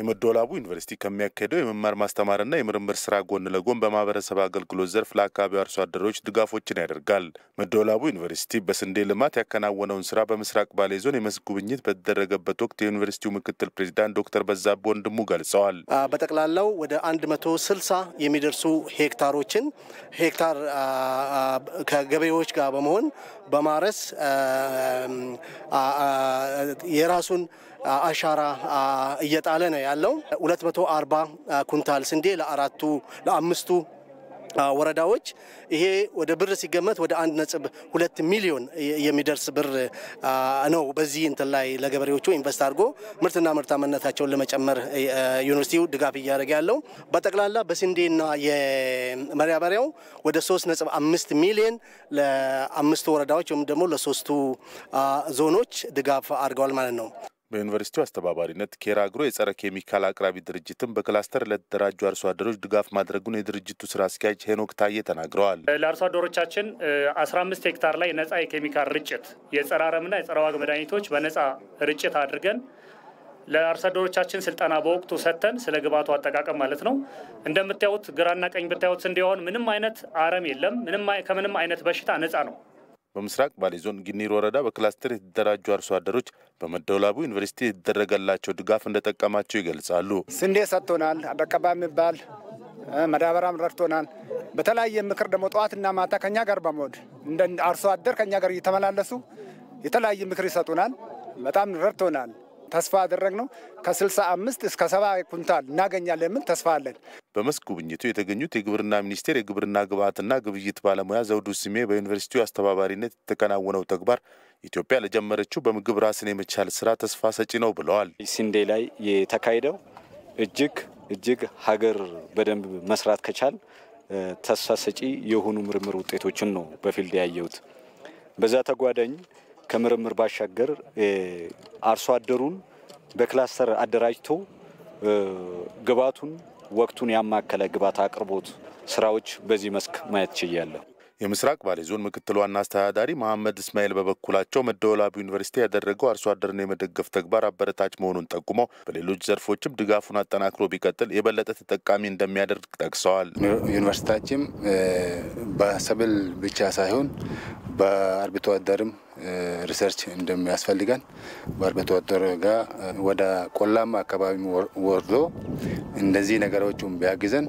የመዶላቡ ዩኒቨርሲቲ ከሚያካሄደው የመማር ማስተማርና የምርምር ስራ ጎን ለጎን በማህበረሰብ አገልግሎት ዘርፍ ለአካባቢው አርሶ አደሮች ድጋፎችን ያደርጋል። መዶላቡ ዩኒቨርሲቲ በስንዴ ልማት ያከናወነውን ስራ በምስራቅ ባሌ ዞን የመስክ ጉብኝት በተደረገበት ወቅት የዩኒቨርሲቲው ምክትል ፕሬዚዳንት ዶክተር በዛብ ወንድሙ ገልጸዋል። በጠቅላላው ወደ 160 የሚደርሱ ሄክታሮችን ሄክታር ከገበሬዎች ጋር በመሆን በማረስ የራሱን አሻራ እየጣለ ነው ያለው። 240 ኩንታል ስንዴ ለአራቱ ለአምስቱ ወረዳዎች ይሄ ወደ ብር ሲገመት ወደ አንድ ነጥብ ሁለት ሚሊዮን የሚደርስ ብር ነው። በዚህ እንትን ላይ ለገበሬዎቹ ኢንቨስት አድርጎ ምርትና ምርታማነታቸውን ለመጨመር ዩኒቨርሲቲው ድጋፍ እያደረገ ያለው በጠቅላላ በስንዴና የማዳበሪያው ወደ ሶስት ነጥብ አምስት ሚሊዮን ለአምስቱ ወረዳዎች ወይም ደግሞ ለሶስቱ ዞኖች ድጋፍ አድርገዋል ማለት ነው። በዩኒቨርሲቲው አስተባባሪነት ኬራ አግሮ የጸረ ኬሚካል አቅራቢ ድርጅትን በክላስተር ለተደራጁ አርሶ አደሮች ድጋፍ ማድረጉን የድርጅቱ ስራ አስኪያጅ ሄኖክ ታዬ ተናግረዋል። ለአርሶ አደሮቻችን 15 ሄክታር ላይ ነጻ የኬሚካል ርጭት የጸረ አረምና የጸረ ዋግ መድኃኒቶች በነጻ ርጭት አድርገን ለአርሶ አደሮቻችን ስልጠና በወቅቱ ሰጥተን ስለ ግብአቱ አጠቃቀም ማለት ነው። እንደምታዩት ግራና ቀኝ ብታዩት እንዲሆን ምንም አይነት አረም የለም። ከምንም አይነት በሽታ ነጻ ነው። በምስራቅ ባሌ ዞን ጊኒር ወረዳ በክላስተር የተደራጁ አርሶ አደሮች በመደወላቡ ዩኒቨርሲቲ የተደረገላቸው ድጋፍ እንደጠቀማቸው ይገልጻሉ። ስንዴ ሰጥቶናል፣ አበቀባ የሚባል መዳበራም ረድቶናል። በተለያየ ምክር ደግሞ ጠዋትና ማታ ከኛ ጋር በመሆድ እንደ አርሶ አደር ከኛ ጋር እየተመላለሱ የተለያየ ምክር ይሰጡናል። በጣም ረድቶናል። ተስፋ አደረግ ነው ከ65 እስከ ሰባ ኩንታል እናገኛለን የምን ተስፋ አለን። በመስክ ጉብኝቱ የተገኙት የግብርና ሚኒስቴር የግብርና ግብዓትና ግብይት ባለሙያ ዘውዱ ስሜ በዩኒቨርሲቲው አስተባባሪነት የተከናወነው ተግባር ኢትዮጵያ ለጀመረችው በምግብ ራስን የመቻል ስራ ተስፋ ሰጪ ነው ብለዋል። ስንዴ ላይ የተካሄደው እጅግ እጅግ ሀገር በደንብ መስራት ከቻል ተስፋ ሰጪ የሆኑ ምርምር ውጤቶችን ነው በፊልድ ያየሁት። በዛ ተጓዳኝ ከምርምር ባሻገር አርሶ አደሩን በክላስተር አደራጅቶ ግብዓቱን ወቅቱን ያማከለ ግባት አቅርቦት ስራዎች በዚህ መስክ ማየት ችያለሁ። የምስራቅ ባሌ ዞን ምክትል ዋና አስተዳዳሪ መሐመድ እስማኤል በበኩላቸው መደወላቡ ዩኒቨርሲቲ ያደረገው አርሶ አደርን የመደገፍ ተግባር አበረታች መሆኑን ጠቁመው በሌሎች ዘርፎችም ድጋፉን አጠናክሮ ቢቀጥል የበለጠ ተጠቃሚ እንደሚያደርግ ጠቅሰዋል። ዩኒቨርሲቲያችም በሰብል ብቻ ሳይሆን በአርብቶ አደርም ሪሰርች እንደሚያስፈልገን በአርብቶ አደር ጋር ወደ ቆላማ አካባቢ ወርዶ እንደዚህ ነገሮችን ቢያግዘን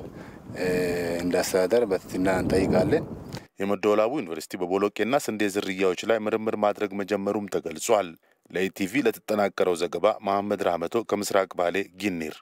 እንዳስተዳደር በትትና እንጠይቃለን። የመደወላቡ ዩኒቨርሲቲ በቦሎቄና ስንዴ ዝርያዎች ላይ ምርምር ማድረግ መጀመሩም ተገልጿል። ለኢቲቪ ለተጠናቀረው ዘገባ መሐመድ ራህመቶ ከምስራቅ ባሌ ጊኒር